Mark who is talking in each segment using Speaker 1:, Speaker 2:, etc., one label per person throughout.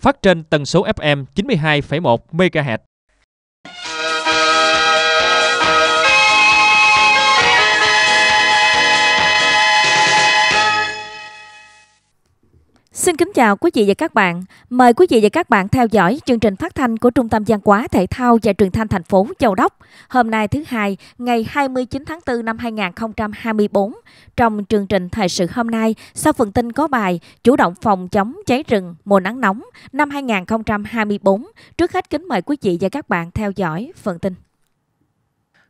Speaker 1: phát trên tần số FM 92,1 MHz
Speaker 2: Xin kính chào quý vị và các bạn. Mời quý vị và các bạn theo dõi chương trình phát thanh của Trung tâm Văn hóa Thể thao và Truyền thanh thành phố Châu Đốc. Hôm nay thứ hai, ngày 29 tháng 4 năm 2024. Trong chương trình thời sự hôm nay, sau phần tin có bài Chủ động phòng chống cháy rừng mùa nắng nóng năm 2024, trước hết kính mời quý vị và các bạn theo dõi phần tin.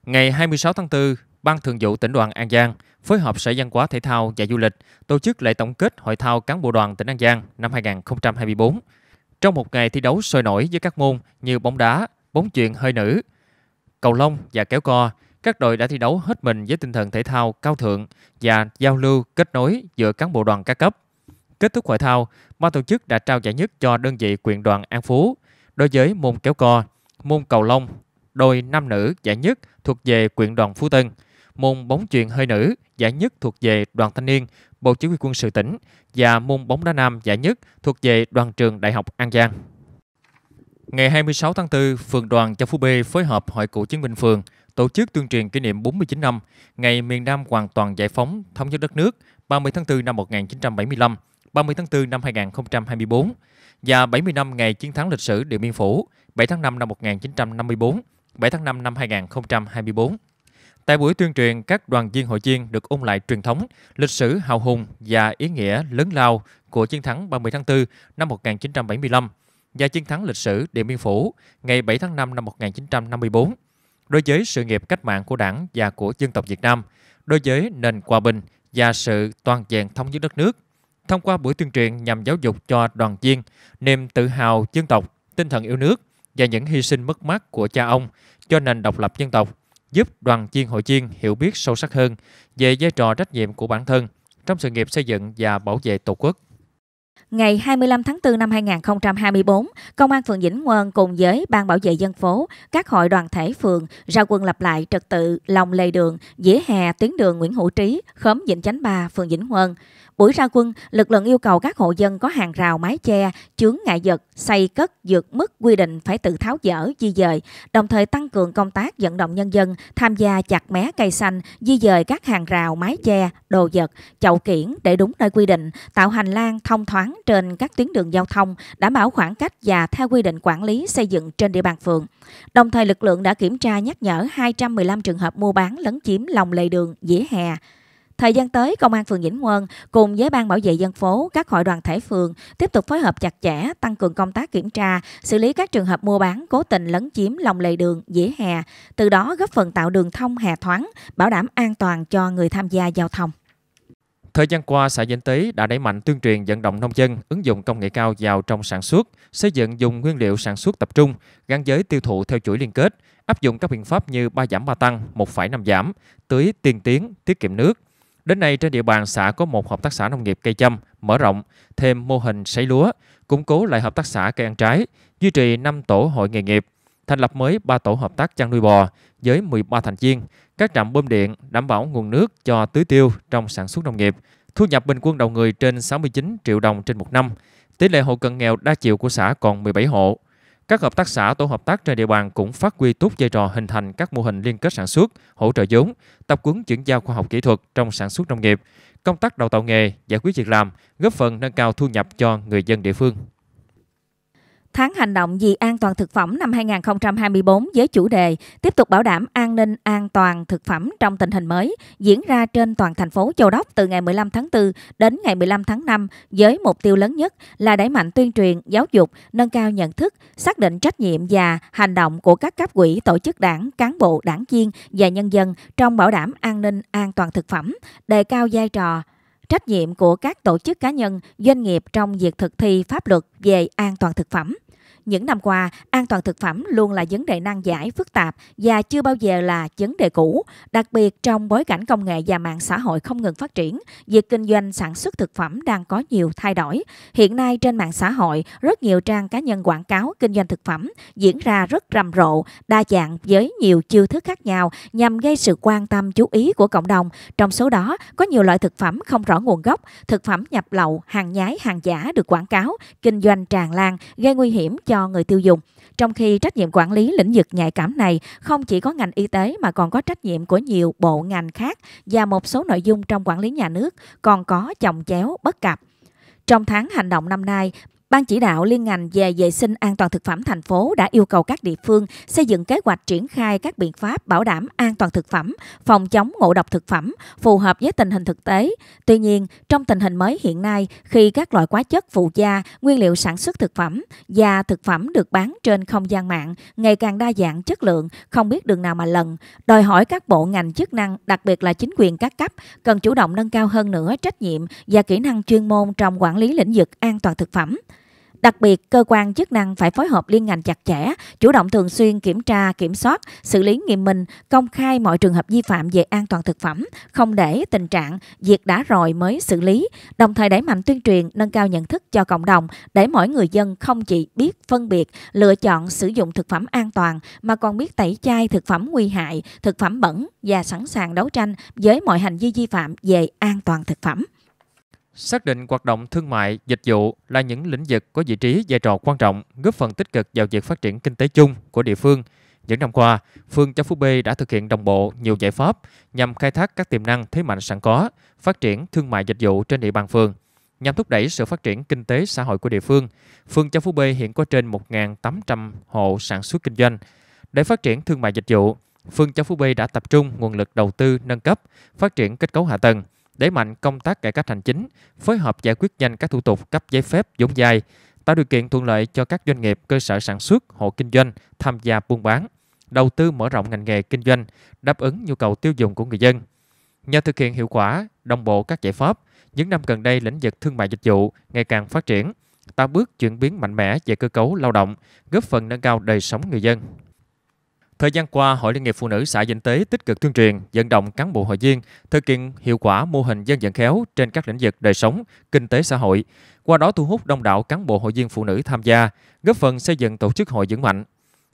Speaker 1: Ngày 26 tháng 4, Ban Thường vụ tỉnh đoàn An Giang phối hợp Sở Văn hóa Thể thao và Du lịch tổ chức lễ tổng kết Hội thao cán bộ đoàn tỉnh An Giang năm 2024. Trong một ngày thi đấu sôi nổi với các môn như bóng đá, bóng chuyền hơi nữ, cầu lông và kéo co, các đội đã thi đấu hết mình với tinh thần thể thao cao thượng và giao lưu kết nối giữa cán bộ đoàn các cấp. Kết thúc hội thao, ban tổ chức đã trao giải nhất cho đơn vị quyền đoàn An Phú đối với môn kéo co, môn cầu lông, đôi nam nữ giải nhất thuộc về quyện đoàn Phú Tân – môn bóng chuyền hơi nữ giải nhất thuộc về đoàn thanh niên Bộ Chỉ huy quân sự tỉnh và môn bóng đá nam giải nhất thuộc về đoàn trường Đại học An Giang. Ngày 26 tháng 4, phường đoàn Châu Phú B phối hợp Hội cựu chiến binh phường tổ chức tuyên truyền kỷ niệm 49 năm ngày miền Nam hoàn toàn giải phóng, thống nhất đất nước 30 tháng 4 năm 1975, 30 tháng 4 năm 2024 và 70 năm ngày chiến thắng lịch sử Điện Biên Phủ 7 tháng 5 năm 1954, 7 tháng 5 năm 2024. Tại buổi tuyên truyền, các đoàn viên hội viên được ôn lại truyền thống, lịch sử hào hùng và ý nghĩa lớn lao của chiến thắng 30 tháng 4 năm 1975 và chiến thắng lịch sử Điện Biên Phủ ngày 7 tháng 5 năm 1954 đối với sự nghiệp cách mạng của đảng và của dân tộc Việt Nam, đối với nền hòa bình và sự toàn vẹn thống nhất đất nước. Thông qua buổi tuyên truyền nhằm giáo dục cho đoàn viên niềm tự hào dân tộc, tinh thần yêu nước và những hy sinh mất mát của cha ông cho nền độc lập dân tộc, giúp đoàn chiên hội chiên hiểu biết sâu sắc hơn về vai trò trách nhiệm của bản thân trong sự nghiệp xây dựng và bảo vệ Tổ quốc.
Speaker 2: Ngày 25 tháng 4 năm 2024, Công an phường Vĩnh Ngân cùng với Ban bảo vệ dân phố, các hội đoàn thể phường ra quân lập lại trật tự lòng lề đường, dĩa hè tuyến đường Nguyễn Hữu Trí, khóm Vĩnh Chánh Ba, phường Vĩnh Ngân. Buổi ra quân, lực lượng yêu cầu các hộ dân có hàng rào mái che, chướng ngại vật, xây cất, vượt mức quy định phải tự tháo dỡ, di dời, đồng thời tăng cường công tác vận động nhân dân tham gia chặt mé cây xanh, di dời các hàng rào mái che, đồ vật, chậu kiển để đúng nơi quy định, tạo hành lang thông thoáng trên các tuyến đường giao thông, đảm bảo khoảng cách và theo quy định quản lý xây dựng trên địa bàn phường. Đồng thời lực lượng đã kiểm tra nhắc nhở 215 trường hợp mua bán lấn chiếm lòng lề đường, dĩa hè, Thời gian tới, Công an phường Vĩnh quân cùng với Ban bảo vệ dân phố, các hội đoàn thể phường tiếp tục phối hợp chặt chẽ, tăng cường công tác kiểm tra, xử lý các trường hợp mua bán, cố tình lấn chiếm lòng lề đường, dĩa hè, từ đó góp phần tạo đường thông hè thoáng, bảo đảm an toàn cho người tham gia giao thông.
Speaker 1: Thời gian qua, xã vĩnh Tế đã đẩy mạnh tuyên truyền vận động nông dân ứng dụng công nghệ cao vào trong sản xuất, xây dựng dùng nguyên liệu sản xuất tập trung, gắn giới tiêu thụ theo chuỗi liên kết, áp dụng các biện pháp như ba giảm ba tăng, 1,5 giảm, tưới tiên tiến, tiết kiệm nước, Đến nay trên địa bàn xã có một hợp tác xã nông nghiệp cây châm mở rộng, thêm mô hình sấy lúa, củng cố lại hợp tác xã cây ăn trái, duy trì 5 tổ hội nghề nghiệp, thành lập mới 3 tổ hợp tác chăn nuôi bò với 13 thành viên, các trạm bơm điện đảm bảo nguồn nước cho tưới tiêu trong sản xuất nông nghiệp, thu nhập bình quân đầu người trên 69 triệu đồng trên một năm. Tỷ lệ hộ cận nghèo đa chiều của xã còn 17 hộ. Các hợp tác xã, tổ hợp tác trên địa bàn cũng phát huy tốt vai trò hình thành các mô hình liên kết sản xuất, hỗ trợ vốn, tập huấn chuyển giao khoa học kỹ thuật trong sản xuất nông nghiệp, công tác đào tạo nghề, giải quyết việc làm, góp phần nâng cao thu nhập cho người dân địa phương.
Speaker 2: Tháng hành động vì an toàn thực phẩm năm 2024 với chủ đề tiếp tục bảo đảm an ninh an toàn thực phẩm trong tình hình mới diễn ra trên toàn thành phố Châu Đốc từ ngày 15 tháng 4 đến ngày 15 tháng 5 với mục tiêu lớn nhất là đẩy mạnh tuyên truyền, giáo dục, nâng cao nhận thức, xác định trách nhiệm và hành động của các cấp quỹ tổ chức đảng, cán bộ, đảng viên và nhân dân trong bảo đảm an ninh an toàn thực phẩm, đề cao vai trò trách nhiệm của các tổ chức cá nhân, doanh nghiệp trong việc thực thi pháp luật về an toàn thực phẩm. Những năm qua, an toàn thực phẩm luôn là vấn đề nan giải phức tạp và chưa bao giờ là vấn đề cũ. Đặc biệt trong bối cảnh công nghệ và mạng xã hội không ngừng phát triển, việc kinh doanh sản xuất thực phẩm đang có nhiều thay đổi. Hiện nay trên mạng xã hội, rất nhiều trang cá nhân quảng cáo kinh doanh thực phẩm diễn ra rất rầm rộ, đa dạng với nhiều chiêu thức khác nhau nhằm gây sự quan tâm chú ý của cộng đồng. Trong số đó, có nhiều loại thực phẩm không rõ nguồn gốc, thực phẩm nhập lậu, hàng nhái, hàng giả được quảng cáo, kinh doanh tràn lan, gây nguy hiểm cho cho người tiêu dùng. Trong khi trách nhiệm quản lý lĩnh vực nhạy cảm này không chỉ có ngành y tế mà còn có trách nhiệm của nhiều bộ ngành khác và một số nội dung trong quản lý nhà nước còn có chồng chéo bất cập. Trong tháng hành động năm nay, Ban chỉ đạo liên ngành về vệ sinh an toàn thực phẩm thành phố đã yêu cầu các địa phương xây dựng kế hoạch triển khai các biện pháp bảo đảm an toàn thực phẩm, phòng chống ngộ độc thực phẩm phù hợp với tình hình thực tế. Tuy nhiên, trong tình hình mới hiện nay, khi các loại hóa chất phụ gia, nguyên liệu sản xuất thực phẩm và thực phẩm được bán trên không gian mạng ngày càng đa dạng chất lượng, không biết đường nào mà lần, đòi hỏi các bộ ngành chức năng, đặc biệt là chính quyền các cấp cần chủ động nâng cao hơn nữa trách nhiệm và kỹ năng chuyên môn trong quản lý lĩnh vực an toàn thực phẩm Đặc biệt, cơ quan chức năng phải phối hợp liên ngành chặt chẽ, chủ động thường xuyên kiểm tra, kiểm soát, xử lý nghiêm minh, công khai mọi trường hợp vi phạm về an toàn thực phẩm, không để tình trạng việc đã rồi mới xử lý, đồng thời đẩy mạnh tuyên truyền, nâng cao nhận thức cho cộng đồng để mỗi người dân không chỉ biết phân biệt, lựa chọn sử dụng thực phẩm an toàn mà còn biết tẩy chay thực phẩm nguy hại, thực phẩm bẩn và sẵn sàng đấu tranh với mọi hành vi vi phạm về an toàn thực phẩm.
Speaker 1: Xác định hoạt động thương mại, dịch vụ là những lĩnh vực có vị trí vai trò quan trọng, góp phần tích cực vào việc phát triển kinh tế chung của địa phương. Những năm qua, phường Châu Phú B đã thực hiện đồng bộ nhiều giải pháp nhằm khai thác các tiềm năng thế mạnh sẵn có, phát triển thương mại dịch vụ trên địa bàn phường. Nhằm thúc đẩy sự phát triển kinh tế xã hội của địa phương, phường Châu Phú B hiện có trên 1.800 hộ sản xuất kinh doanh. Để phát triển thương mại dịch vụ, phường Châu Phú B đã tập trung nguồn lực đầu tư nâng cấp, phát triển kết cấu hạ tầng – đẩy mạnh công tác cải cách hành chính, phối hợp giải quyết nhanh các thủ tục cấp giấy phép vốn dài, tạo điều kiện thuận lợi cho các doanh nghiệp, cơ sở sản xuất, hộ kinh doanh tham gia buôn bán, đầu tư mở rộng ngành nghề kinh doanh, đáp ứng nhu cầu tiêu dùng của người dân. Nhờ thực hiện hiệu quả, đồng bộ các giải pháp, những năm gần đây lĩnh vực thương mại dịch vụ ngày càng phát triển, tạo bước chuyển biến mạnh mẽ về cơ cấu lao động, góp phần nâng cao đời sống người dân. Thời gian qua, Hội Liên hiệp Phụ nữ xã Vĩnh Tế tích cực tuyên truyền, vận động cán bộ hội viên thực hiện hiệu quả mô hình dân vận khéo trên các lĩnh vực đời sống, kinh tế xã hội. Qua đó thu hút đông đảo cán bộ hội viên phụ nữ tham gia, góp phần xây dựng tổ chức hội vững mạnh.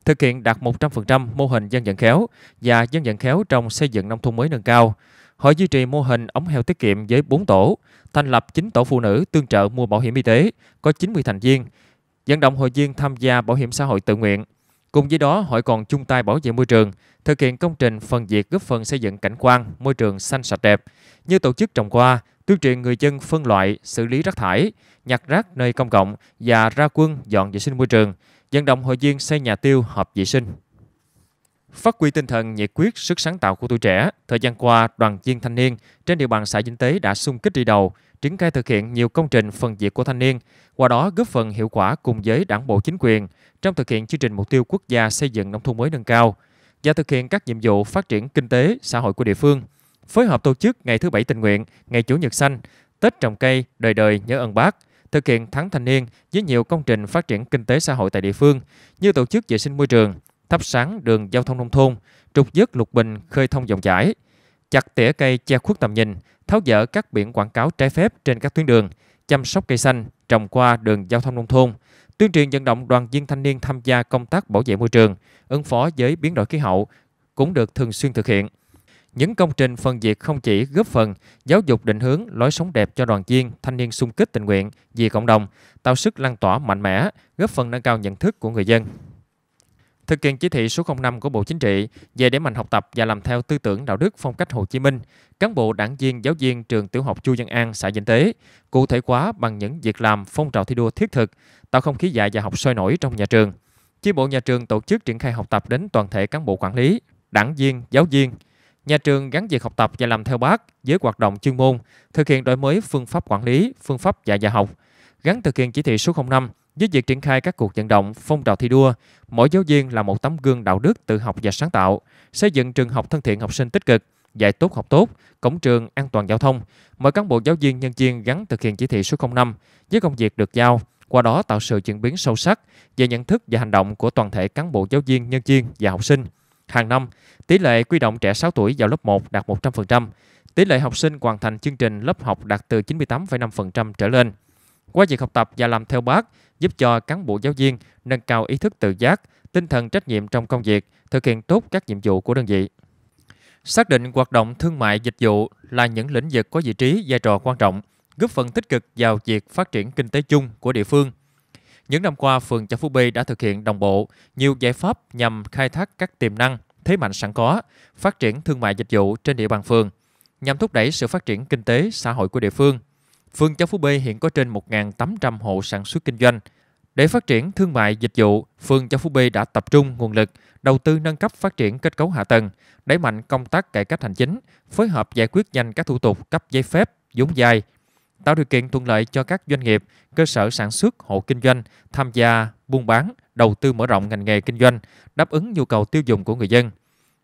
Speaker 1: Thực hiện đạt 100% mô hình dân vận khéo và dân vận khéo trong xây dựng nông thôn mới nâng cao. Hội duy trì mô hình ống heo tiết kiệm với 4 tổ, thành lập 9 tổ phụ nữ tương trợ mua bảo hiểm y tế, có 90 thành viên, vận động hội viên tham gia bảo hiểm xã hội tự nguyện, Cùng với đó, hội còn chung tay bảo vệ môi trường, thực hiện công trình phần diệt góp phần xây dựng cảnh quan, môi trường xanh sạch đẹp, như tổ chức trồng hoa, tuyên truyền người dân phân loại, xử lý rác thải, nhặt rác nơi công cộng và ra quân dọn vệ sinh môi trường, vận động hội viên xây nhà tiêu hợp vệ sinh. Phát huy tinh thần nhiệt quyết, sức sáng tạo của tuổi trẻ, thời gian qua, đoàn viên thanh niên trên địa bàn xã Vĩnh Tế đã xung kích đi đầu, triển khai thực hiện nhiều công trình phần việc của thanh niên, qua đó góp phần hiệu quả cùng với đảng bộ chính quyền trong thực hiện chương trình mục tiêu quốc gia xây dựng nông thôn mới nâng cao và thực hiện các nhiệm vụ phát triển kinh tế, xã hội của địa phương. Phối hợp tổ chức ngày thứ bảy tình nguyện, ngày chủ nhật xanh, Tết trồng cây, đời đời nhớ ơn bác, thực hiện tháng thanh niên với nhiều công trình phát triển kinh tế xã hội tại địa phương như tổ chức vệ sinh môi trường, thắp sáng đường giao thông nông thôn, trục dứt lục bình khơi thông dòng chảy, chặt tỉa cây che khuất tầm nhìn, tháo dỡ các biển quảng cáo trái phép trên các tuyến đường, chăm sóc cây xanh, trồng qua đường giao thông nông thôn, tuyên truyền vận động đoàn viên thanh niên tham gia công tác bảo vệ môi trường, ứng phó với biến đổi khí hậu cũng được thường xuyên thực hiện. Những công trình phần việc không chỉ góp phần giáo dục định hướng lối sống đẹp cho đoàn viên, thanh niên xung kích tình nguyện vì cộng đồng, tạo sức lan tỏa mạnh mẽ, góp phần nâng cao nhận thức của người dân thực hiện chỉ thị số 05 của Bộ Chính trị về để mạnh học tập và làm theo tư tưởng đạo đức phong cách Hồ Chí Minh, cán bộ đảng viên giáo viên trường tiểu học Chu Văn An, xã Vĩnh Tế, cụ thể hóa bằng những việc làm phong trào thi đua thiết thực, tạo không khí dạy và học sôi nổi trong nhà trường. Chi bộ nhà trường tổ chức triển khai học tập đến toàn thể cán bộ quản lý, đảng viên, giáo viên. Nhà trường gắn việc học tập và làm theo bác với hoạt động chuyên môn, thực hiện đổi mới phương pháp quản lý, phương pháp dạy và học, gắn thực hiện chỉ thị số 05 với việc triển khai các cuộc vận động, phong trào thi đua, mỗi giáo viên là một tấm gương đạo đức tự học và sáng tạo, xây dựng trường học thân thiện học sinh tích cực, dạy tốt học tốt, cổng trường an toàn giao thông. Mỗi cán bộ giáo viên nhân viên gắn thực hiện chỉ thị số 05 với công việc được giao, qua đó tạo sự chuyển biến sâu sắc về nhận thức và hành động của toàn thể cán bộ giáo viên nhân viên và học sinh. Hàng năm, tỷ lệ quy động trẻ 6 tuổi vào lớp 1 đạt 100%, tỷ lệ học sinh hoàn thành chương trình lớp học đạt từ 98,5% trở lên. Qua việc học tập và làm theo bác, giúp cho cán bộ giáo viên nâng cao ý thức tự giác, tinh thần trách nhiệm trong công việc, thực hiện tốt các nhiệm vụ của đơn vị. Xác định hoạt động thương mại dịch vụ là những lĩnh vực có vị trí vai trò quan trọng, góp phần tích cực vào việc phát triển kinh tế chung của địa phương. Những năm qua, phường Chợ Phú B đã thực hiện đồng bộ nhiều giải pháp nhằm khai thác các tiềm năng, thế mạnh sẵn có, phát triển thương mại dịch vụ trên địa bàn phường, nhằm thúc đẩy sự phát triển kinh tế xã hội của địa phương. Phường Châu Phú B hiện có trên 1.800 hộ sản xuất kinh doanh. Để phát triển thương mại dịch vụ, phường Châu Phú B đã tập trung nguồn lực đầu tư nâng cấp phát triển kết cấu hạ tầng, đẩy mạnh công tác cải cách hành chính, phối hợp giải quyết nhanh các thủ tục cấp giấy phép, vốn dài, tạo điều kiện thuận lợi cho các doanh nghiệp, cơ sở sản xuất, hộ kinh doanh tham gia buôn bán, đầu tư mở rộng ngành nghề kinh doanh, đáp ứng nhu cầu tiêu dùng của người dân.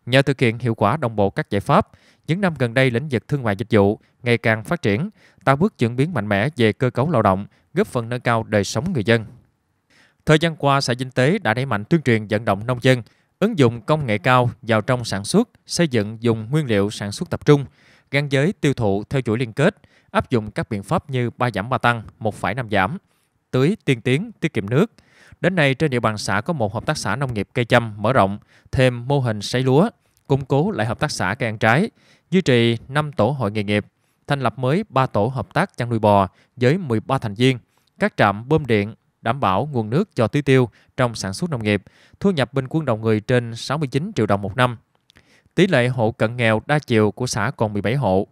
Speaker 1: Nhờ thực hiện hiệu quả đồng bộ các giải pháp, những năm gần đây lĩnh vực thương mại dịch vụ ngày càng phát triển, tạo bước chuyển biến mạnh mẽ về cơ cấu lao động, góp phần nâng cao đời sống người dân. Thời gian qua, xã dinh tế đã đẩy mạnh tuyên truyền vận động nông dân ứng dụng công nghệ cao vào trong sản xuất, xây dựng dùng nguyên liệu sản xuất tập trung, gắn giới tiêu thụ theo chuỗi liên kết, áp dụng các biện pháp như ba giảm ba tăng, một phải năm giảm, tưới tiên tiến, tiết kiệm nước. Đến nay trên địa bàn xã có một hợp tác xã nông nghiệp cây chăm mở rộng, thêm mô hình sấy lúa, củng cố lại hợp tác xã cây ăn trái, duy trì 5 tổ hội nghề nghiệp, thành lập mới 3 tổ hợp tác chăn nuôi bò với 13 thành viên, các trạm bơm điện đảm bảo nguồn nước cho tưới tiêu trong sản xuất nông nghiệp, thu nhập bình quân đầu người trên 69 triệu đồng một năm. Tỷ lệ hộ cận nghèo đa chiều của xã còn 17 hộ.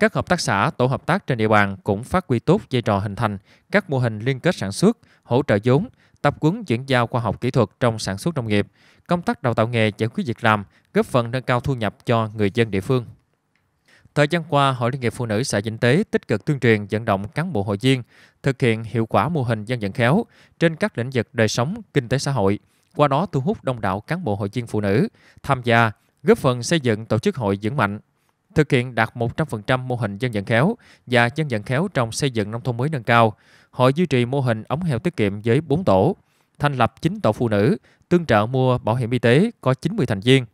Speaker 1: Các hợp tác xã, tổ hợp tác trên địa bàn cũng phát huy tốt vai trò hình thành các mô hình liên kết sản xuất, hỗ trợ vốn, tập huấn chuyển giao khoa học kỹ thuật trong sản xuất nông nghiệp, công tác đào tạo nghề giải quyết việc làm, góp phần nâng cao thu nhập cho người dân địa phương. Thời gian qua, Hội Liên hiệp Phụ nữ xã Vĩnh Tế tích cực tuyên truyền vận động cán bộ hội viên thực hiện hiệu quả mô hình dân vận khéo trên các lĩnh vực đời sống, kinh tế xã hội, qua đó thu hút đông đảo cán bộ hội viên phụ nữ tham gia, góp phần xây dựng tổ chức hội vững mạnh, thực hiện đạt 100% mô hình dân vận khéo và dân vận khéo trong xây dựng nông thôn mới nâng cao. Hội duy trì mô hình ống heo tiết kiệm với 4 tổ, thành lập 9 tổ phụ nữ tương trợ mua bảo hiểm y tế có 90 thành viên.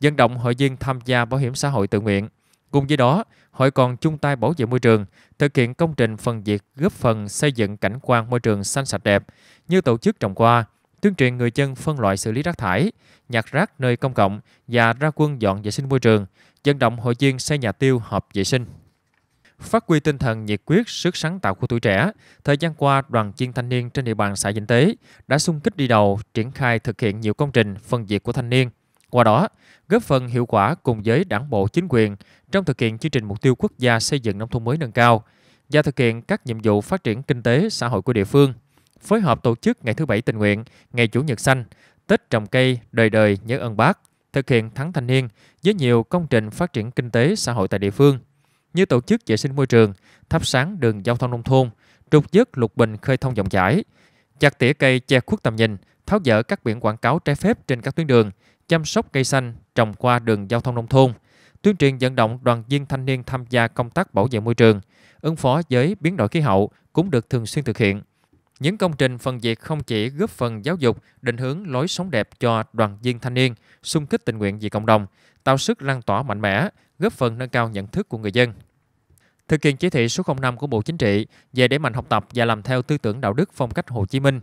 Speaker 1: Dân động hội viên tham gia bảo hiểm xã hội tự nguyện. Cùng với đó, hội còn chung tay bảo vệ môi trường, thực hiện công trình phần việc góp phần xây dựng cảnh quan môi trường xanh sạch đẹp như tổ chức trồng hoa, tuyên truyền người dân phân loại xử lý rác thải, nhặt rác nơi công cộng và ra quân dọn vệ sinh môi trường, dân động hội viên xây nhà tiêu hợp vệ sinh phát huy tinh thần nhiệt quyết, sức sáng tạo của tuổi trẻ, thời gian qua, đoàn viên thanh niên trên địa bàn xã Vĩnh Tế đã xung kích đi đầu, triển khai thực hiện nhiều công trình phân việc của thanh niên. Qua đó, góp phần hiệu quả cùng với đảng bộ chính quyền trong thực hiện chương trình mục tiêu quốc gia xây dựng nông thôn mới nâng cao và thực hiện các nhiệm vụ phát triển kinh tế xã hội của địa phương, phối hợp tổ chức ngày thứ bảy tình nguyện, ngày chủ nhật xanh, Tết trồng cây, đời đời nhớ ơn bác, thực hiện tháng thanh niên với nhiều công trình phát triển kinh tế xã hội tại địa phương như tổ chức vệ sinh môi trường, thắp sáng đường giao thông nông thôn, trục dứt lục bình khơi thông dòng chảy, chặt tỉa cây che khuất tầm nhìn, tháo dỡ các biển quảng cáo trái phép trên các tuyến đường, chăm sóc cây xanh trồng qua đường giao thông nông thôn, tuyên truyền vận động đoàn viên thanh niên tham gia công tác bảo vệ môi trường, ứng phó với biến đổi khí hậu cũng được thường xuyên thực hiện. Những công trình phần việc không chỉ góp phần giáo dục, định hướng lối sống đẹp cho đoàn viên thanh niên, xung kích tình nguyện vì cộng đồng, tạo sức lan tỏa mạnh mẽ, góp phần nâng cao nhận thức của người dân. Thực hiện chỉ thị số 05 của Bộ Chính trị về đẩy mạnh học tập và làm theo tư tưởng đạo đức phong cách Hồ Chí Minh,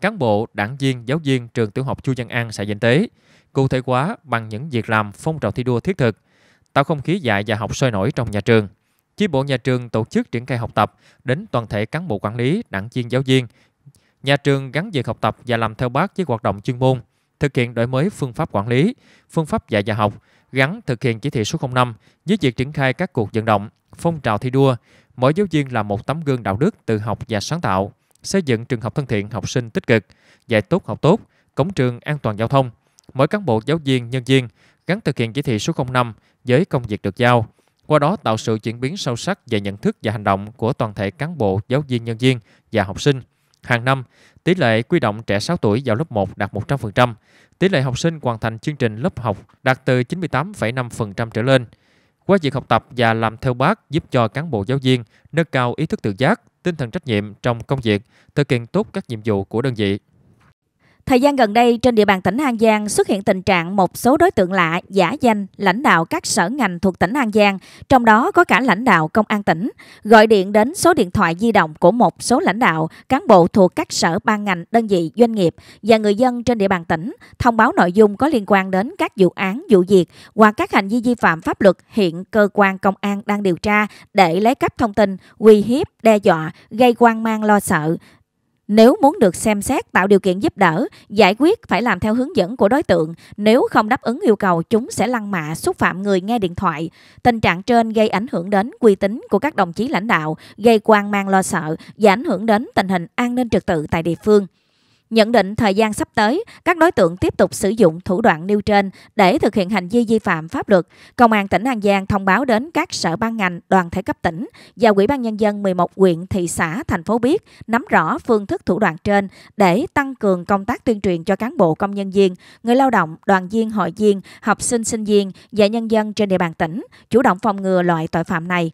Speaker 1: cán bộ, đảng viên, giáo viên trường tiểu học Chu Văn An xã Danh Tế cụ thể hóa bằng những việc làm phong trào thi đua thiết thực, tạo không khí dạy và học sôi nổi trong nhà trường. Chi bộ nhà trường tổ chức triển khai học tập đến toàn thể cán bộ quản lý, đảng viên, giáo viên. Nhà trường gắn việc học tập và làm theo bác với hoạt động chuyên môn, thực hiện đổi mới phương pháp quản lý, phương pháp dạy và học, gắn thực hiện chỉ thị số 05 với việc triển khai các cuộc vận động, phong trào thi đua, mỗi giáo viên là một tấm gương đạo đức tự học và sáng tạo, xây dựng trường học thân thiện học sinh tích cực, dạy tốt học tốt, cổng trường an toàn giao thông. Mỗi cán bộ giáo viên, nhân viên gắn thực hiện chỉ thị số 05 với công việc được giao, qua đó tạo sự chuyển biến sâu sắc về nhận thức và hành động của toàn thể cán bộ, giáo viên, nhân viên và học sinh. Hàng năm, tỷ lệ quy động trẻ 6 tuổi vào lớp 1 đạt 100%, Tỷ lệ học sinh hoàn thành chương trình lớp học đạt từ 98,5% trở lên. Quá trình học tập và làm theo bác giúp cho cán bộ giáo viên nâng cao ý thức tự giác, tinh thần trách nhiệm trong công việc, thực hiện tốt các nhiệm vụ của đơn vị.
Speaker 2: Thời gian gần đây, trên địa bàn tỉnh An Giang xuất hiện tình trạng một số đối tượng lạ giả danh lãnh đạo các sở ngành thuộc tỉnh An Giang, trong đó có cả lãnh đạo công an tỉnh, gọi điện đến số điện thoại di động của một số lãnh đạo, cán bộ thuộc các sở ban ngành, đơn vị, doanh nghiệp và người dân trên địa bàn tỉnh, thông báo nội dung có liên quan đến các vụ án, vụ việc hoặc các hành vi vi phạm pháp luật hiện cơ quan công an đang điều tra để lấy cắp thông tin, uy hiếp, đe dọa, gây quan mang lo sợ, nếu muốn được xem xét tạo điều kiện giúp đỡ, giải quyết phải làm theo hướng dẫn của đối tượng, nếu không đáp ứng yêu cầu chúng sẽ lăng mạ xúc phạm người nghe điện thoại. Tình trạng trên gây ảnh hưởng đến uy tín của các đồng chí lãnh đạo, gây quan mang lo sợ và ảnh hưởng đến tình hình an ninh trật tự tại địa phương. Nhận định thời gian sắp tới, các đối tượng tiếp tục sử dụng thủ đoạn nêu trên để thực hiện hành vi vi phạm pháp luật. Công an tỉnh An Giang thông báo đến các sở ban ngành, đoàn thể cấp tỉnh và Ủy ban nhân dân 11 huyện, thị xã, thành phố biết nắm rõ phương thức thủ đoạn trên để tăng cường công tác tuyên truyền cho cán bộ công nhân viên, người lao động, đoàn viên, hội viên, học sinh sinh viên và nhân dân trên địa bàn tỉnh chủ động phòng ngừa loại tội phạm này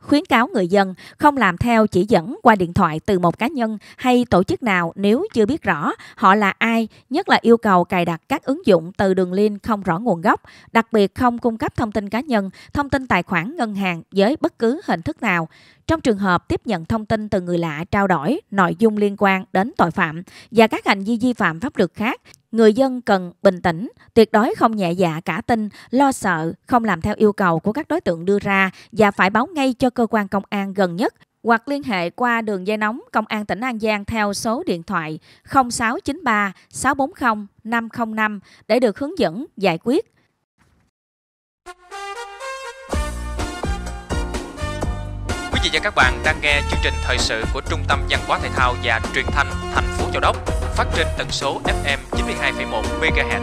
Speaker 2: khuyến cáo người dân không làm theo chỉ dẫn qua điện thoại từ một cá nhân hay tổ chức nào nếu chưa biết rõ họ là ai, nhất là yêu cầu cài đặt các ứng dụng từ đường link không rõ nguồn gốc, đặc biệt không cung cấp thông tin cá nhân, thông tin tài khoản ngân hàng với bất cứ hình thức nào. Trong trường hợp tiếp nhận thông tin từ người lạ trao đổi nội dung liên quan đến tội phạm và các hành vi vi phạm pháp luật khác, Người dân cần bình tĩnh, tuyệt đối không nhẹ dạ cả tin, lo sợ, không làm theo yêu cầu của các đối tượng đưa ra và phải báo ngay cho cơ quan công an gần nhất hoặc liên hệ qua đường dây nóng Công an tỉnh An Giang theo số điện thoại 0693 640 505 để được hướng dẫn giải quyết.
Speaker 1: Quý vị và các bạn đang nghe chương trình thời sự của Trung tâm Văn hóa Thể thao và Truyền thanh Thành Châu Đốc phát trên tần số FM 92,1 MHz.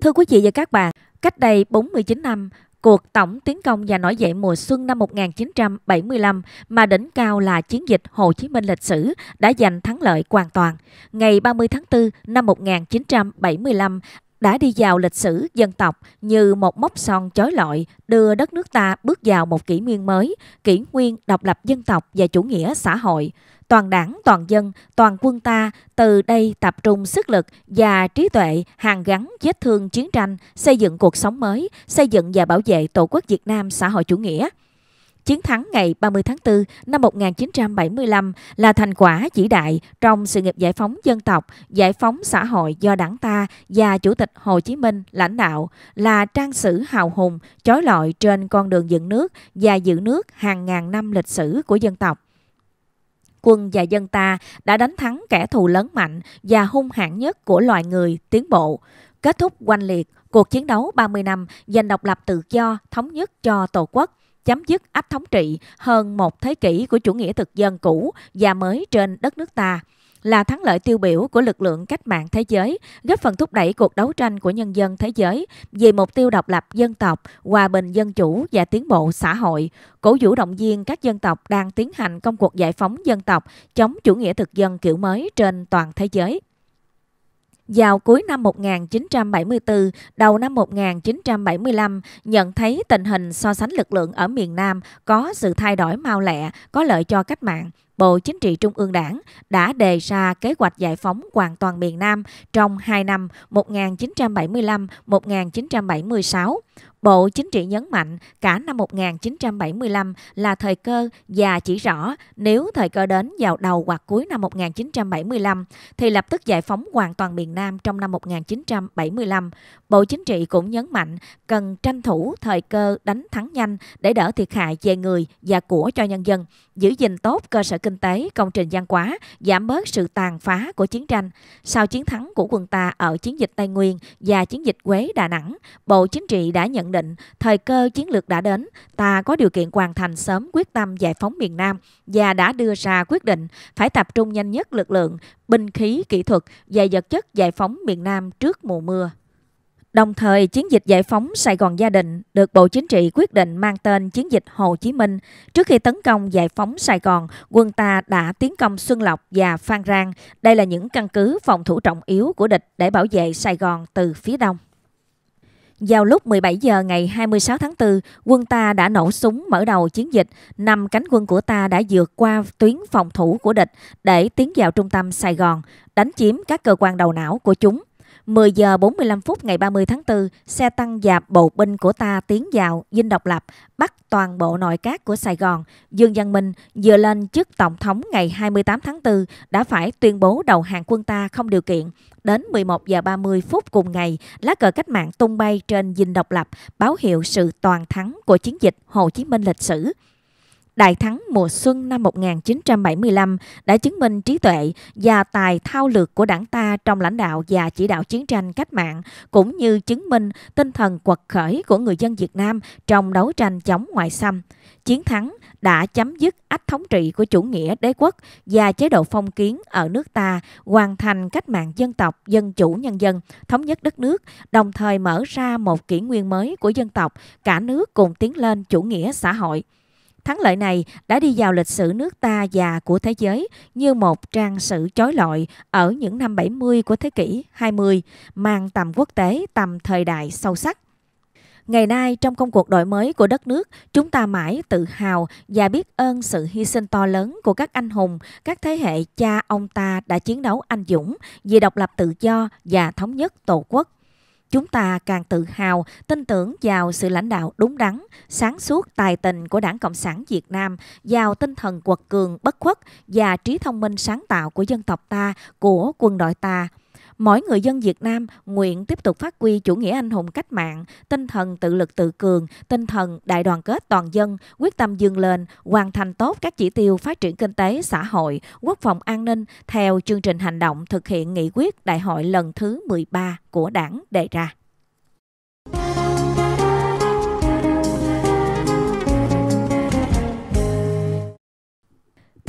Speaker 2: Thưa quý vị và các bạn, cách đây 49 năm, cuộc tổng tiến công và nổi dậy mùa xuân năm 1975 mà đỉnh cao là chiến dịch Hồ Chí Minh lịch sử đã giành thắng lợi hoàn toàn. Ngày 30 tháng 4 năm 1975, đã đi vào lịch sử dân tộc như một mốc son chói lọi đưa đất nước ta bước vào một kỷ nguyên mới, kỷ nguyên độc lập dân tộc và chủ nghĩa xã hội. Toàn đảng, toàn dân, toàn quân ta từ đây tập trung sức lực và trí tuệ hàn gắn vết thương chiến tranh, xây dựng cuộc sống mới, xây dựng và bảo vệ Tổ quốc Việt Nam xã hội chủ nghĩa. Chiến thắng ngày 30 tháng 4 năm 1975 là thành quả chỉ đại trong sự nghiệp giải phóng dân tộc, giải phóng xã hội do đảng ta và Chủ tịch Hồ Chí Minh lãnh đạo là trang sử hào hùng, chói lọi trên con đường dựng nước và giữ nước hàng ngàn năm lịch sử của dân tộc quân và dân ta đã đánh thắng kẻ thù lớn mạnh và hung hãn nhất của loài người tiến bộ, kết thúc oanh liệt cuộc chiến đấu 30 năm giành độc lập tự do, thống nhất cho Tổ quốc chấm dứt áp thống trị hơn một thế kỷ của chủ nghĩa thực dân cũ và mới trên đất nước ta là thắng lợi tiêu biểu của lực lượng cách mạng thế giới, góp phần thúc đẩy cuộc đấu tranh của nhân dân thế giới vì mục tiêu độc lập dân tộc, hòa bình dân chủ và tiến bộ xã hội, cổ vũ động viên các dân tộc đang tiến hành công cuộc giải phóng dân tộc chống chủ nghĩa thực dân kiểu mới trên toàn thế giới. Vào cuối năm 1974, đầu năm 1975, nhận thấy tình hình so sánh lực lượng ở miền Nam có sự thay đổi mau lẹ, có lợi cho cách mạng, Bộ Chính trị Trung ương Đảng đã đề ra kế hoạch giải phóng hoàn toàn miền Nam trong 2 năm 1975-1976. Bộ Chính trị nhấn mạnh cả năm 1975 là thời cơ và chỉ rõ nếu thời cơ đến vào đầu hoặc cuối năm 1975 thì lập tức giải phóng hoàn toàn miền Nam trong năm 1975. Bộ Chính trị cũng nhấn mạnh cần tranh thủ thời cơ đánh thắng nhanh để đỡ thiệt hại về người và của cho nhân dân, giữ gìn tốt cơ sở kinh tế, công trình gian quá, giảm bớt sự tàn phá của chiến tranh. Sau chiến thắng của quân ta ở chiến dịch Tây Nguyên và chiến dịch Quế Đà Nẵng, Bộ Chính trị đã nhận định thời cơ chiến lược đã đến, ta có điều kiện hoàn thành sớm quyết tâm giải phóng miền Nam và đã đưa ra quyết định phải tập trung nhanh nhất lực lượng, binh khí, kỹ thuật và vật chất giải phóng miền Nam trước mùa mưa. Đồng thời, chiến dịch giải phóng Sài Gòn Gia Định được Bộ Chính trị quyết định mang tên chiến dịch Hồ Chí Minh. Trước khi tấn công giải phóng Sài Gòn, quân ta đã tiến công Xuân Lộc và Phan Rang. Đây là những căn cứ phòng thủ trọng yếu của địch để bảo vệ Sài Gòn từ phía đông. Vào lúc 17 giờ ngày 26 tháng 4, quân ta đã nổ súng mở đầu chiến dịch. Năm cánh quân của ta đã vượt qua tuyến phòng thủ của địch để tiến vào trung tâm Sài Gòn, đánh chiếm các cơ quan đầu não của chúng. 10 giờ 45 phút ngày 30 tháng 4, xe tăng dạp bộ binh của ta tiến vào dinh độc lập, bắt toàn bộ nội các của Sài Gòn. Dương Văn Minh vừa lên chức Tổng thống ngày 28 tháng 4 đã phải tuyên bố đầu hàng quân ta không điều kiện. Đến 11 giờ 30 phút cùng ngày, lá cờ cách mạng tung bay trên dinh độc lập, báo hiệu sự toàn thắng của chiến dịch Hồ Chí Minh lịch sử. Đại thắng mùa xuân năm 1975 đã chứng minh trí tuệ và tài thao lược của đảng ta trong lãnh đạo và chỉ đạo chiến tranh cách mạng, cũng như chứng minh tinh thần quật khởi của người dân Việt Nam trong đấu tranh chống ngoại xâm. Chiến thắng đã chấm dứt ách thống trị của chủ nghĩa đế quốc và chế độ phong kiến ở nước ta, hoàn thành cách mạng dân tộc, dân chủ nhân dân, thống nhất đất nước, đồng thời mở ra một kỷ nguyên mới của dân tộc, cả nước cùng tiến lên chủ nghĩa xã hội. Thắng lợi này đã đi vào lịch sử nước ta và của thế giới như một trang sử chói lọi ở những năm 70 của thế kỷ 20, mang tầm quốc tế, tầm thời đại sâu sắc. Ngày nay, trong công cuộc đổi mới của đất nước, chúng ta mãi tự hào và biết ơn sự hy sinh to lớn của các anh hùng, các thế hệ cha ông ta đã chiến đấu anh dũng vì độc lập tự do và thống nhất tổ quốc. Chúng ta càng tự hào, tin tưởng vào sự lãnh đạo đúng đắn, sáng suốt tài tình của Đảng Cộng sản Việt Nam, vào tinh thần quật cường bất khuất và trí thông minh sáng tạo của dân tộc ta, của quân đội ta – mỗi người dân Việt Nam nguyện tiếp tục phát huy chủ nghĩa anh hùng cách mạng, tinh thần tự lực tự cường, tinh thần đại đoàn kết toàn dân, quyết tâm dương lên, hoàn thành tốt các chỉ tiêu phát triển kinh tế, xã hội, quốc phòng an ninh theo chương trình hành động thực hiện nghị quyết đại hội lần thứ 13 của Đảng đề ra.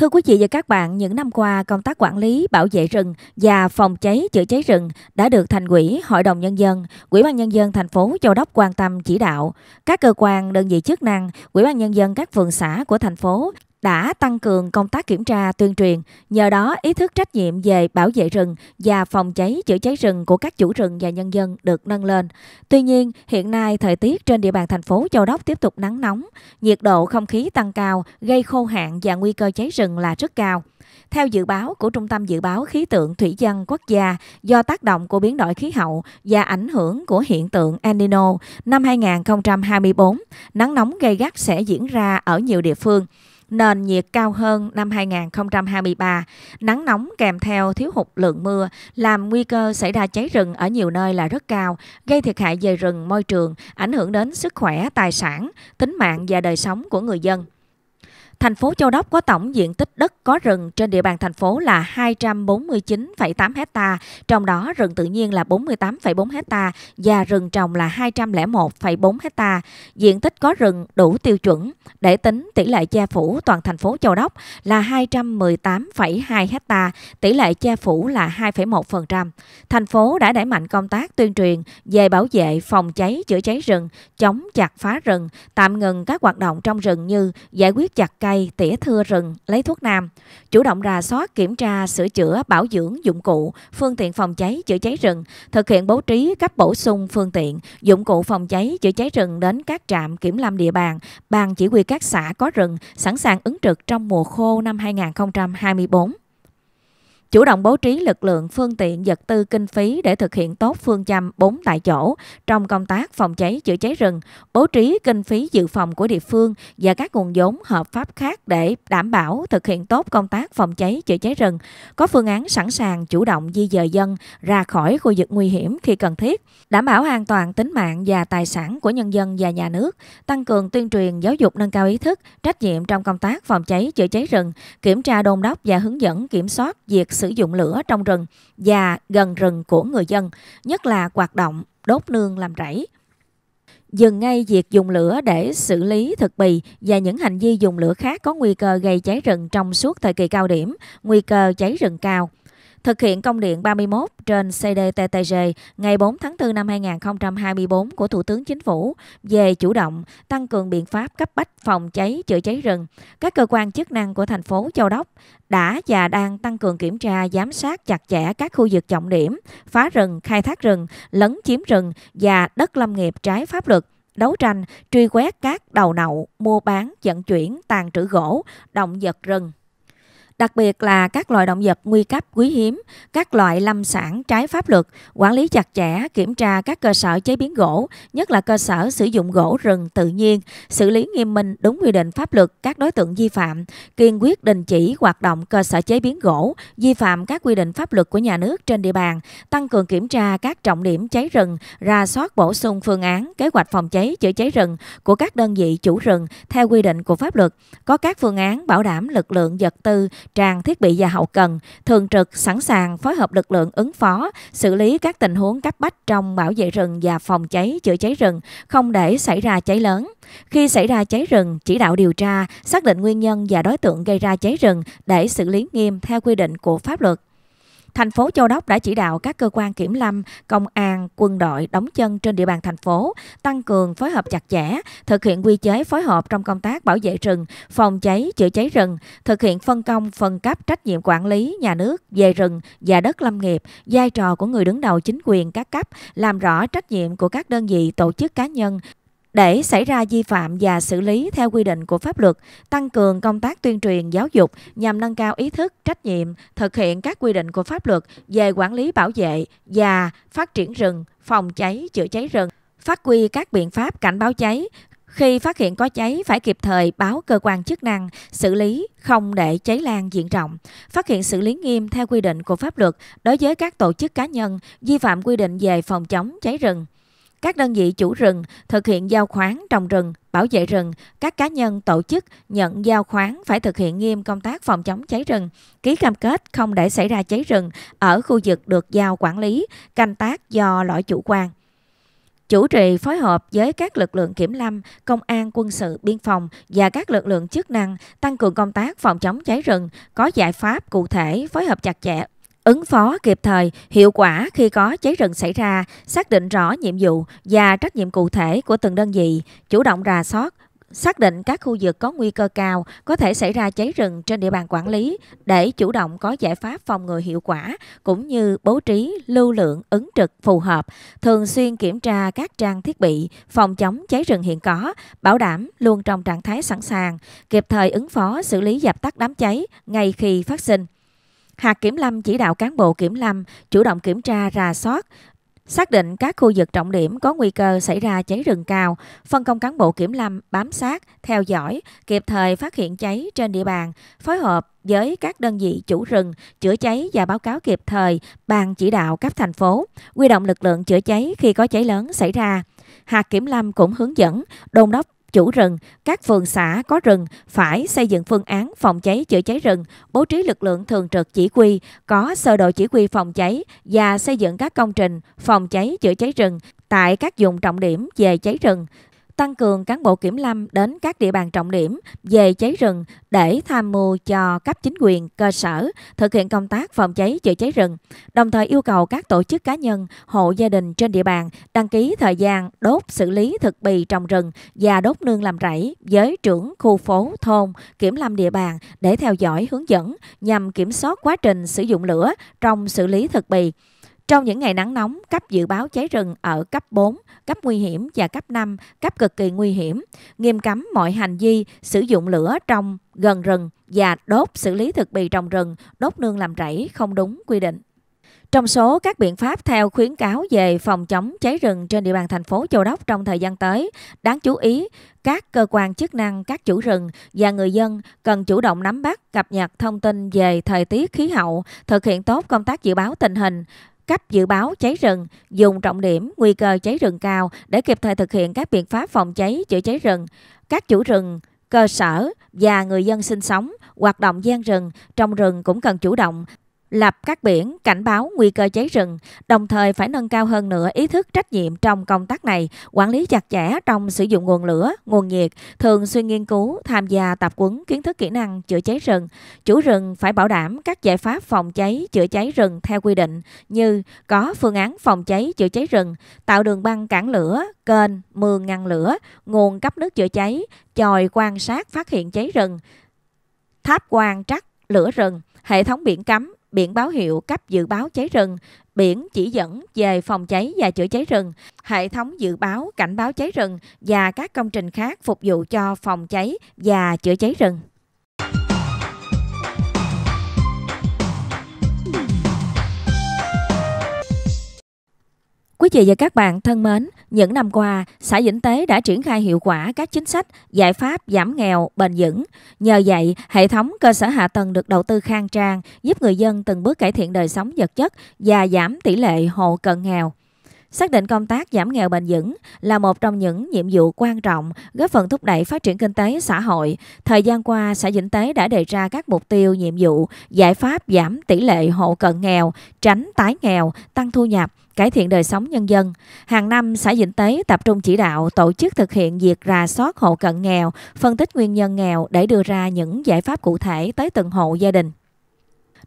Speaker 2: Thưa quý vị và các bạn, những năm qua, công tác quản lý, bảo vệ rừng và phòng cháy chữa cháy rừng đã được thành quỹ, hội đồng nhân dân, quỹ ban nhân dân thành phố Châu Đốc quan tâm chỉ đạo. Các cơ quan, đơn vị chức năng, quỹ ban nhân dân các phường xã của thành phố đã tăng cường công tác kiểm tra tuyên truyền, nhờ đó ý thức trách nhiệm về bảo vệ rừng và phòng cháy chữa cháy rừng của các chủ rừng và nhân dân được nâng lên. Tuy nhiên, hiện nay thời tiết trên địa bàn thành phố Châu Đốc tiếp tục nắng nóng, nhiệt độ không khí tăng cao, gây khô hạn và nguy cơ cháy rừng là rất cao. Theo dự báo của Trung tâm Dự báo Khí tượng Thủy văn Quốc gia, do tác động của biến đổi khí hậu và ảnh hưởng của hiện tượng El Nino năm 2024, nắng nóng gây gắt sẽ diễn ra ở nhiều địa phương nền nhiệt cao hơn năm 2023. Nắng nóng kèm theo thiếu hụt lượng mưa làm nguy cơ xảy ra cháy rừng ở nhiều nơi là rất cao, gây thiệt hại về rừng, môi trường, ảnh hưởng đến sức khỏe, tài sản, tính mạng và đời sống của người dân. Thành phố Châu Đốc có tổng diện tích đất có rừng trên địa bàn thành phố là 249,8 hecta, trong đó rừng tự nhiên là 48,4 hecta và rừng trồng là 201,4 hecta. Diện tích có rừng đủ tiêu chuẩn để tính tỷ lệ che phủ toàn thành phố Châu Đốc là 218,2 hecta, tỷ lệ che phủ là 2,1%. Thành phố đã đẩy mạnh công tác tuyên truyền về bảo vệ phòng cháy chữa cháy rừng, chống chặt phá rừng, tạm ngừng các hoạt động trong rừng như giải quyết chặt cây cây, tỉa thưa rừng, lấy thuốc nam, chủ động rà soát, kiểm tra, sửa chữa, bảo dưỡng dụng cụ, phương tiện phòng cháy, chữa cháy rừng, thực hiện bố trí cấp bổ sung phương tiện, dụng cụ phòng cháy, chữa cháy rừng đến các trạm kiểm lâm địa bàn, ban chỉ huy các xã có rừng, sẵn sàng ứng trực trong mùa khô năm 2024 chủ động bố trí lực lượng, phương tiện, vật tư, kinh phí để thực hiện tốt phương châm bốn tại chỗ trong công tác phòng cháy chữa cháy rừng, bố trí kinh phí dự phòng của địa phương và các nguồn vốn hợp pháp khác để đảm bảo thực hiện tốt công tác phòng cháy chữa cháy rừng, có phương án sẵn sàng chủ động di dời dân ra khỏi khu vực nguy hiểm khi cần thiết, đảm bảo an toàn tính mạng và tài sản của nhân dân và nhà nước, tăng cường tuyên truyền giáo dục nâng cao ý thức, trách nhiệm trong công tác phòng cháy chữa cháy rừng, kiểm tra đôn đốc và hướng dẫn kiểm soát việc sử dụng lửa trong rừng và gần rừng của người dân, nhất là hoạt động đốt nương làm rẫy. Dừng ngay việc dùng lửa để xử lý thực bì và những hành vi dùng lửa khác có nguy cơ gây cháy rừng trong suốt thời kỳ cao điểm, nguy cơ cháy rừng cao thực hiện công điện 31 trên CDTTG ngày 4 tháng 4 năm 2024 của Thủ tướng Chính phủ về chủ động tăng cường biện pháp cấp bách phòng cháy chữa cháy rừng, các cơ quan chức năng của thành phố Châu Đốc đã và đang tăng cường kiểm tra, giám sát chặt chẽ các khu vực trọng điểm, phá rừng, khai thác rừng, lấn chiếm rừng và đất lâm nghiệp trái pháp luật đấu tranh, truy quét các đầu nậu, mua bán, vận chuyển, tàn trữ gỗ, động vật rừng đặc biệt là các loại động vật nguy cấp quý hiếm, các loại lâm sản trái pháp luật, quản lý chặt chẽ, kiểm tra các cơ sở chế biến gỗ, nhất là cơ sở sử dụng gỗ rừng tự nhiên, xử lý nghiêm minh đúng quy định pháp luật các đối tượng vi phạm, kiên quyết đình chỉ hoạt động cơ sở chế biến gỗ, vi phạm các quy định pháp luật của nhà nước trên địa bàn, tăng cường kiểm tra các trọng điểm cháy rừng, ra soát bổ sung phương án, kế hoạch phòng cháy chữa cháy rừng của các đơn vị chủ rừng theo quy định của pháp luật, có các phương án bảo đảm lực lượng vật tư trang thiết bị và hậu cần, thường trực sẵn sàng phối hợp lực lượng ứng phó, xử lý các tình huống cấp bách trong bảo vệ rừng và phòng cháy chữa cháy rừng, không để xảy ra cháy lớn. Khi xảy ra cháy rừng, chỉ đạo điều tra, xác định nguyên nhân và đối tượng gây ra cháy rừng để xử lý nghiêm theo quy định của pháp luật. Thành phố Châu Đốc đã chỉ đạo các cơ quan kiểm lâm, công an, quân đội đóng chân trên địa bàn thành phố, tăng cường phối hợp chặt chẽ, thực hiện quy chế phối hợp trong công tác bảo vệ rừng, phòng cháy, chữa cháy rừng, thực hiện phân công, phân cấp trách nhiệm quản lý nhà nước về rừng và đất lâm nghiệp, vai trò của người đứng đầu chính quyền các cấp, làm rõ trách nhiệm của các đơn vị, tổ chức cá nhân để xảy ra vi phạm và xử lý theo quy định của pháp luật, tăng cường công tác tuyên truyền giáo dục nhằm nâng cao ý thức, trách nhiệm, thực hiện các quy định của pháp luật về quản lý bảo vệ và phát triển rừng, phòng cháy, chữa cháy rừng, phát huy các biện pháp cảnh báo cháy, khi phát hiện có cháy phải kịp thời báo cơ quan chức năng xử lý không để cháy lan diện rộng. Phát hiện xử lý nghiêm theo quy định của pháp luật đối với các tổ chức cá nhân vi phạm quy định về phòng chống cháy rừng. Các đơn vị chủ rừng thực hiện giao khoán trồng rừng, bảo vệ rừng, các cá nhân tổ chức nhận giao khoán phải thực hiện nghiêm công tác phòng chống cháy rừng, ký cam kết không để xảy ra cháy rừng ở khu vực được giao quản lý, canh tác do loại chủ quan chủ trì phối hợp với các lực lượng kiểm lâm, công an, quân sự, biên phòng và các lực lượng chức năng tăng cường công tác phòng chống cháy rừng, có giải pháp cụ thể phối hợp chặt chẽ Ứng phó kịp thời, hiệu quả khi có cháy rừng xảy ra, xác định rõ nhiệm vụ và trách nhiệm cụ thể của từng đơn vị, chủ động rà soát, xác định các khu vực có nguy cơ cao có thể xảy ra cháy rừng trên địa bàn quản lý để chủ động có giải pháp phòng ngừa hiệu quả cũng như bố trí lưu lượng ứng trực phù hợp, thường xuyên kiểm tra các trang thiết bị phòng chống cháy rừng hiện có, bảo đảm luôn trong trạng thái sẵn sàng, kịp thời ứng phó xử lý dập tắt đám cháy ngay khi phát sinh. Hạt Kiểm lâm chỉ đạo cán bộ kiểm lâm chủ động kiểm tra rà soát, xác định các khu vực trọng điểm có nguy cơ xảy ra cháy rừng cao, phân công cán bộ kiểm lâm bám sát, theo dõi, kịp thời phát hiện cháy trên địa bàn, phối hợp với các đơn vị chủ rừng chữa cháy và báo cáo kịp thời ban chỉ đạo cấp thành phố, quy động lực lượng chữa cháy khi có cháy lớn xảy ra. Hạt Kiểm lâm cũng hướng dẫn đôn đốc chủ rừng, các phường xã có rừng phải xây dựng phương án phòng cháy chữa cháy rừng, bố trí lực lượng thường trực chỉ huy, có sơ đồ chỉ huy phòng cháy và xây dựng các công trình phòng cháy chữa cháy rừng tại các vùng trọng điểm về cháy rừng, tăng cường cán bộ kiểm lâm đến các địa bàn trọng điểm về cháy rừng để tham mưu cho cấp chính quyền cơ sở thực hiện công tác phòng cháy chữa cháy rừng, đồng thời yêu cầu các tổ chức cá nhân, hộ gia đình trên địa bàn đăng ký thời gian đốt xử lý thực bì trồng rừng và đốt nương làm rẫy với trưởng khu phố thôn kiểm lâm địa bàn để theo dõi hướng dẫn nhằm kiểm soát quá trình sử dụng lửa trong xử lý thực bì trong những ngày nắng nóng, cấp dự báo cháy rừng ở cấp 4, cấp nguy hiểm và cấp 5, cấp cực kỳ nguy hiểm, nghiêm cấm mọi hành vi sử dụng lửa trong gần rừng và đốt xử lý thực bì trồng rừng, đốt nương làm rẫy không đúng quy định. Trong số các biện pháp theo khuyến cáo về phòng chống cháy rừng trên địa bàn thành phố Châu Đốc trong thời gian tới, đáng chú ý, các cơ quan chức năng, các chủ rừng và người dân cần chủ động nắm bắt, cập nhật thông tin về thời tiết khí hậu, thực hiện tốt công tác dự báo tình hình, cấp dự báo cháy rừng, dùng trọng điểm nguy cơ cháy rừng cao để kịp thời thực hiện các biện pháp phòng cháy chữa cháy rừng. Các chủ rừng, cơ sở và người dân sinh sống, hoạt động gian rừng, trong rừng cũng cần chủ động lập các biển cảnh báo nguy cơ cháy rừng, đồng thời phải nâng cao hơn nữa ý thức trách nhiệm trong công tác này, quản lý chặt chẽ trong sử dụng nguồn lửa, nguồn nhiệt, thường xuyên nghiên cứu, tham gia tập huấn kiến thức kỹ năng chữa cháy rừng. Chủ rừng phải bảo đảm các giải pháp phòng cháy, chữa cháy rừng theo quy định như có phương án phòng cháy, chữa cháy rừng, tạo đường băng cản lửa, kênh, mương ngăn lửa, nguồn cấp nước chữa cháy, chòi quan sát phát hiện cháy rừng, tháp quan trắc lửa rừng, hệ thống biển cấm, biển báo hiệu cấp dự báo cháy rừng, biển chỉ dẫn về phòng cháy và chữa cháy rừng, hệ thống dự báo cảnh báo cháy rừng và các công trình khác phục vụ cho phòng cháy và chữa cháy rừng. Quý vị và các bạn thân mến, những năm qua, xã Vĩnh Tế đã triển khai hiệu quả các chính sách, giải pháp giảm nghèo bền vững. Nhờ vậy, hệ thống cơ sở hạ tầng được đầu tư khang trang, giúp người dân từng bước cải thiện đời sống vật chất và giảm tỷ lệ hộ cận nghèo. Xác định công tác giảm nghèo bền vững là một trong những nhiệm vụ quan trọng góp phần thúc đẩy phát triển kinh tế xã hội. Thời gian qua, xã Vĩnh Tế đã đề ra các mục tiêu, nhiệm vụ, giải pháp giảm tỷ lệ hộ cận nghèo, tránh tái nghèo, tăng thu nhập, cải thiện đời sống nhân dân. Hàng năm, xã Vĩnh Tế tập trung chỉ đạo tổ chức thực hiện việc rà soát hộ cận nghèo, phân tích nguyên nhân nghèo để đưa ra những giải pháp cụ thể tới từng hộ gia đình.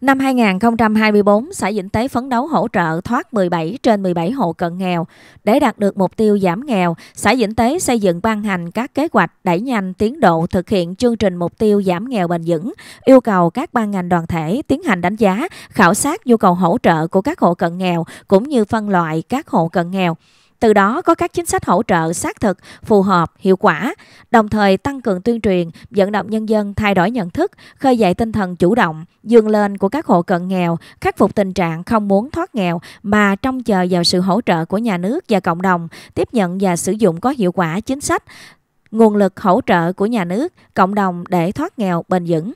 Speaker 2: Năm 2024, xã Vĩnh Tế phấn đấu hỗ trợ thoát 17 trên 17 hộ cận nghèo. Để đạt được mục tiêu giảm nghèo, xã Vĩnh Tế xây dựng ban hành các kế hoạch đẩy nhanh tiến độ thực hiện chương trình mục tiêu giảm nghèo bền vững, yêu cầu các ban ngành đoàn thể tiến hành đánh giá, khảo sát nhu cầu hỗ trợ của các hộ cận nghèo cũng như phân loại các hộ cận nghèo từ đó có các chính sách hỗ trợ xác thực, phù hợp, hiệu quả, đồng thời tăng cường tuyên truyền, dẫn động nhân dân thay đổi nhận thức, khơi dậy tinh thần chủ động, dường lên của các hộ cận nghèo, khắc phục tình trạng không muốn thoát nghèo mà trông chờ vào sự hỗ trợ của nhà nước và cộng đồng, tiếp nhận và sử dụng có hiệu quả chính sách, nguồn lực hỗ trợ của nhà nước, cộng đồng để thoát nghèo bền vững.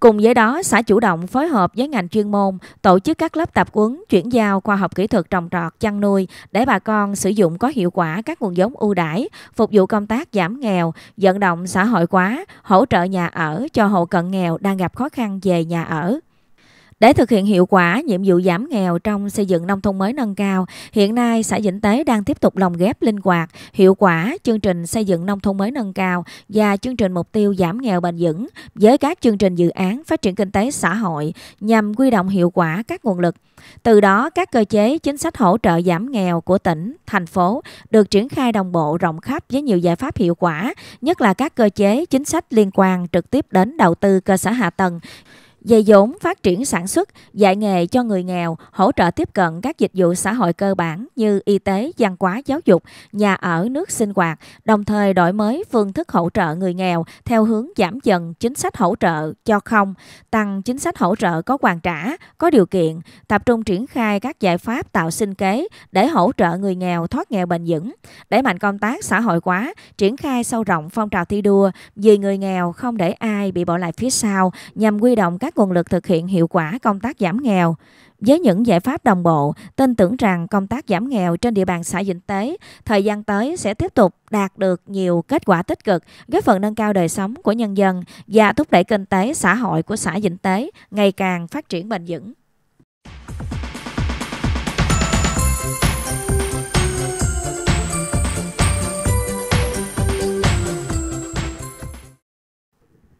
Speaker 2: Cùng với đó, xã chủ động phối hợp với ngành chuyên môn tổ chức các lớp tập huấn chuyển giao khoa học kỹ thuật trồng trọt chăn nuôi để bà con sử dụng có hiệu quả các nguồn giống ưu đãi phục vụ công tác giảm nghèo, vận động xã hội hóa, hỗ trợ nhà ở cho hộ cận nghèo đang gặp khó khăn về nhà ở. Để thực hiện hiệu quả nhiệm vụ giảm nghèo trong xây dựng nông thôn mới nâng cao, hiện nay xã Vĩnh Tế đang tiếp tục lồng ghép linh hoạt, hiệu quả chương trình xây dựng nông thôn mới nâng cao và chương trình mục tiêu giảm nghèo bền vững với các chương trình dự án phát triển kinh tế xã hội nhằm quy động hiệu quả các nguồn lực. Từ đó, các cơ chế chính sách hỗ trợ giảm nghèo của tỉnh, thành phố được triển khai đồng bộ rộng khắp với nhiều giải pháp hiệu quả, nhất là các cơ chế chính sách liên quan trực tiếp đến đầu tư cơ sở hạ tầng dây vốn phát triển sản xuất, dạy nghề cho người nghèo, hỗ trợ tiếp cận các dịch vụ xã hội cơ bản như y tế, văn hóa, giáo dục, nhà ở, nước sinh hoạt, đồng thời đổi mới phương thức hỗ trợ người nghèo theo hướng giảm dần chính sách hỗ trợ cho không, tăng chính sách hỗ trợ có hoàn trả, có điều kiện, tập trung triển khai các giải pháp tạo sinh kế để hỗ trợ người nghèo thoát nghèo bền vững, đẩy mạnh công tác xã hội hóa, triển khai sâu rộng phong trào thi đua vì người nghèo không để ai bị bỏ lại phía sau nhằm quy động các các nguồn lực thực hiện hiệu quả công tác giảm nghèo. Với những giải pháp đồng bộ, tin tưởng rằng công tác giảm nghèo trên địa bàn xã Vĩnh Tế thời gian tới sẽ tiếp tục đạt được nhiều kết quả tích cực, góp phần nâng cao đời sống của nhân dân và thúc đẩy kinh tế xã hội của xã Vĩnh Tế ngày càng phát triển bền vững.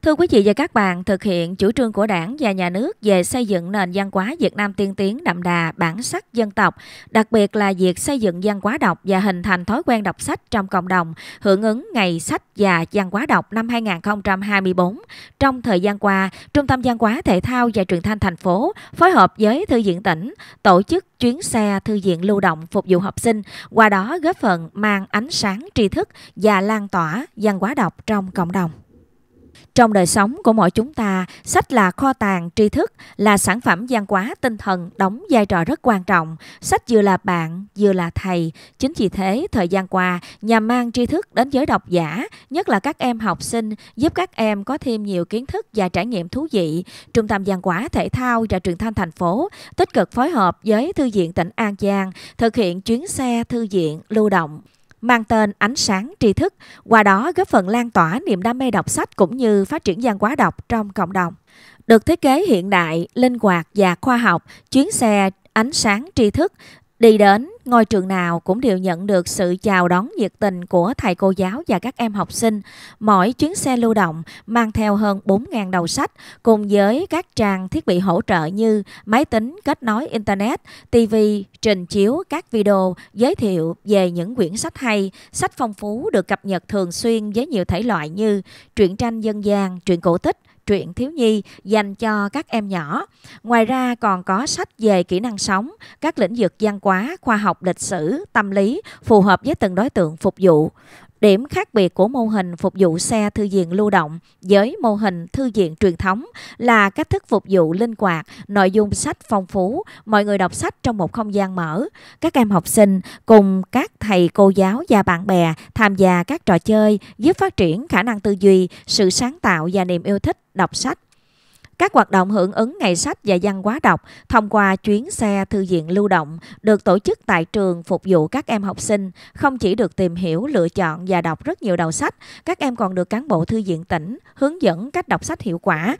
Speaker 2: Thưa quý vị và các bạn, thực hiện chủ trương của Đảng và Nhà nước về xây dựng nền văn hóa Việt Nam tiên tiến đậm đà bản sắc dân tộc, đặc biệt là việc xây dựng văn hóa đọc và hình thành thói quen đọc sách trong cộng đồng, hưởng ứng Ngày sách và văn hóa đọc năm 2024. Trong thời gian qua, Trung tâm Văn hóa Thể thao và Truyền thanh thành phố phối hợp với Thư viện tỉnh tổ chức chuyến xe thư viện lưu động phục vụ học sinh, qua đó góp phần mang ánh sáng tri thức và lan tỏa văn hóa đọc trong cộng đồng. Trong đời sống của mỗi chúng ta, sách là kho tàng tri thức, là sản phẩm văn hóa tinh thần đóng vai trò rất quan trọng. Sách vừa là bạn, vừa là thầy. Chính vì thế, thời gian qua, nhà mang tri thức đến giới độc giả, nhất là các em học sinh, giúp các em có thêm nhiều kiến thức và trải nghiệm thú vị. Trung tâm văn hóa thể thao và truyền thanh thành phố tích cực phối hợp với Thư viện tỉnh An Giang thực hiện chuyến xe thư viện lưu động mang tên Ánh sáng tri thức, qua đó góp phần lan tỏa niềm đam mê đọc sách cũng như phát triển văn hóa đọc trong cộng đồng. Được thiết kế hiện đại, linh hoạt và khoa học, chuyến xe ánh sáng tri thức đi đến ngôi trường nào cũng đều nhận được sự chào đón nhiệt tình của thầy cô giáo và các em học sinh. Mỗi chuyến xe lưu động mang theo hơn 4.000 đầu sách cùng với các trang thiết bị hỗ trợ như máy tính kết nối Internet, TV, trình chiếu các video giới thiệu về những quyển sách hay, sách phong phú được cập nhật thường xuyên với nhiều thể loại như truyện tranh dân gian, truyện cổ tích, truyện thiếu nhi dành cho các em nhỏ. Ngoài ra còn có sách về kỹ năng sống, các lĩnh vực văn hóa, khoa học, lịch sử, tâm lý phù hợp với từng đối tượng phục vụ. Điểm khác biệt của mô hình phục vụ xe thư viện lưu động với mô hình thư viện truyền thống là cách thức phục vụ linh hoạt, nội dung sách phong phú, mọi người đọc sách trong một không gian mở. Các em học sinh cùng các thầy cô giáo và bạn bè tham gia các trò chơi giúp phát triển khả năng tư duy, sự sáng tạo và niềm yêu thích đọc sách các hoạt động hưởng ứng ngày sách và văn hóa đọc thông qua chuyến xe thư viện lưu động được tổ chức tại trường phục vụ các em học sinh không chỉ được tìm hiểu, lựa chọn và đọc rất nhiều đầu sách, các em còn được cán bộ thư viện tỉnh hướng dẫn cách đọc sách hiệu quả,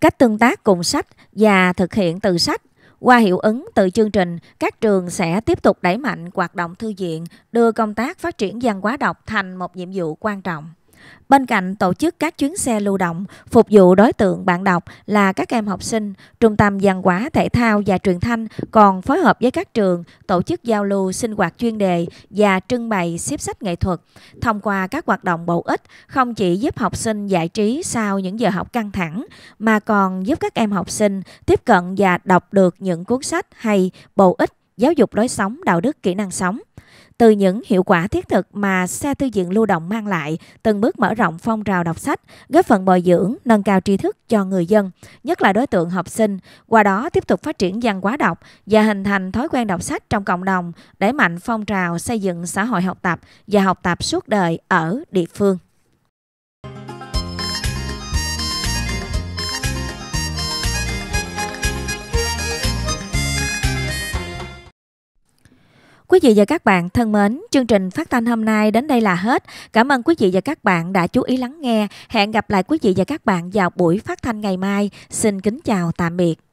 Speaker 2: cách tương tác cùng sách và thực hiện từ sách qua hiệu ứng từ chương trình, các trường sẽ tiếp tục đẩy mạnh hoạt động thư viện, đưa công tác phát triển văn hóa đọc thành một nhiệm vụ quan trọng. Bên cạnh tổ chức các chuyến xe lưu động, phục vụ đối tượng bạn đọc là các em học sinh, Trung tâm Văn hóa Thể thao và Truyền thanh còn phối hợp với các trường tổ chức giao lưu sinh hoạt chuyên đề và trưng bày xếp sách nghệ thuật. Thông qua các hoạt động bổ ích, không chỉ giúp học sinh giải trí sau những giờ học căng thẳng, mà còn giúp các em học sinh tiếp cận và đọc được những cuốn sách hay bổ ích giáo dục lối sống, đạo đức, kỹ năng sống. Từ những hiệu quả thiết thực mà xe thư viện lưu động mang lại, từng bước mở rộng phong trào đọc sách, góp phần bồi dưỡng, nâng cao tri thức cho người dân, nhất là đối tượng học sinh, qua đó tiếp tục phát triển văn hóa đọc và hình thành thói quen đọc sách trong cộng đồng, đẩy mạnh phong trào xây dựng xã hội học tập và học tập suốt đời ở địa phương. Quý vị và các bạn thân mến, chương trình phát thanh hôm nay đến đây là hết. Cảm ơn quý vị và các bạn đã chú ý lắng nghe. Hẹn gặp lại quý vị và các bạn vào buổi phát thanh ngày mai. Xin kính chào tạm biệt.